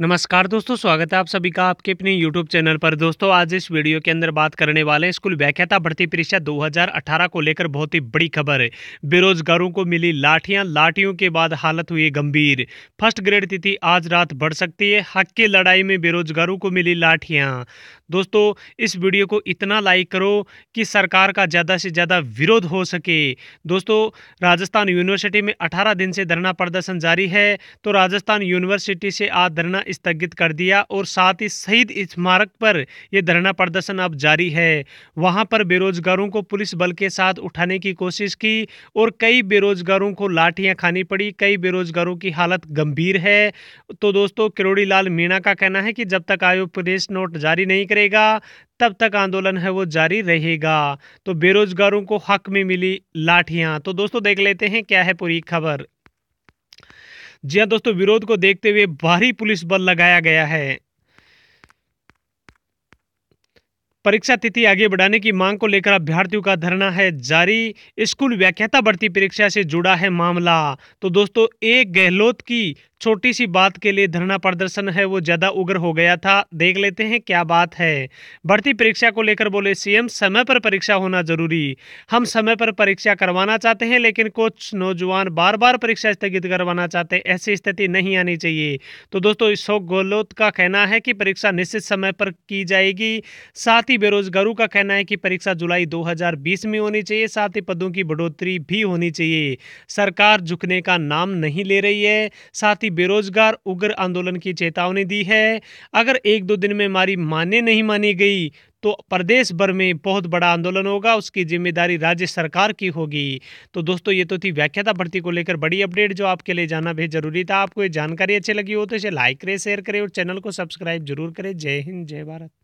नमस्कार दोस्तों स्वागत है आप सभी का आपके अपने YouTube चैनल पर दोस्तों आज इस वीडियो के अंदर बात करने वाले स्कूल व्याख्याता भर्ती परीक्षा 2018 को लेकर बहुत ही बड़ी खबर है बेरोजगारों को मिली लाठियां लाठियों के बाद हालत हुई गंभीर फर्स्ट ग्रेड तिथि आज रात बढ़ सकती है हक की लड़ाई में बेरोजगारों को मिली लाठियाँ दोस्तों इस वीडियो को इतना लाइक करो कि सरकार का ज़्यादा से ज़्यादा विरोध हो सके दोस्तों राजस्थान यूनिवर्सिटी में अठारह दिन से धरना प्रदर्शन जारी है तो राजस्थान यूनिवर्सिटी से आज धरना स्थगित कर दिया और साथ ही शहीद स्मारक पर यह धरना प्रदर्शन अब जारी है वहां पर बेरोजगारों को पुलिस बल के साथ उठाने की कोशिश की और कई बेरोजगारों को लाठियां खानी पड़ी कई बेरोजगारों की हालत गंभीर है तो दोस्तों किरोड़ी लाल मीणा का कहना है कि जब तक आयोग प्रदेश नोट जारी नहीं करेगा तब तक आंदोलन है वो जारी रहेगा तो बेरोजगारों को हक में मिली लाठियां तो दोस्तों देख लेते हैं क्या है पूरी खबर जी हाँ दोस्तों विरोध को देखते हुए भारी पुलिस बल लगाया गया है परीक्षा तिथि आगे बढ़ाने की मांग को लेकर अभ्यर्थियों का धरना है जारी स्कूल व्याख्याता भर्ती परीक्षा से जुड़ा है मामला तो दोस्तों एक गहलोत की छोटी सी बात के लिए धरना प्रदर्शन है वो ज़्यादा उग्र हो गया था देख लेते हैं क्या बात है भर्ती परीक्षा को लेकर बोले सीएम समय पर परीक्षा होना जरूरी हम समय पर परीक्षा करवाना चाहते हैं लेकिन कुछ नौजवान बार बार परीक्षा स्थगित करवाना चाहते हैं ऐसी स्थिति नहीं आनी चाहिए तो दोस्तों अशोक गहलोत का कहना है कि परीक्षा निश्चित समय पर की जाएगी साथ ही बेरोजगारों का कहना है कि परीक्षा जुलाई दो में होनी चाहिए साथ ही पदों की बढ़ोतरी भी होनी चाहिए सरकार झुकने का नाम नहीं ले रही है साथ ही बेरोजगार उग्र आंदोलन की चेतावनी दी है अगर एक दो दिन में हमारी माने नहीं मानी गई तो प्रदेश भर में बहुत बड़ा आंदोलन होगा उसकी जिम्मेदारी राज्य सरकार की होगी तो दोस्तों ये तो थी व्याख्याता भर्ती को लेकर बड़ी अपडेट जो आपके लिए जाना भी जरूरी था आपको ये जानकारी अच्छी लगी हो तो इसे लाइक करें शेयर करें और चैनल को सब्सक्राइब जरूर करें जय हिंद जय भारत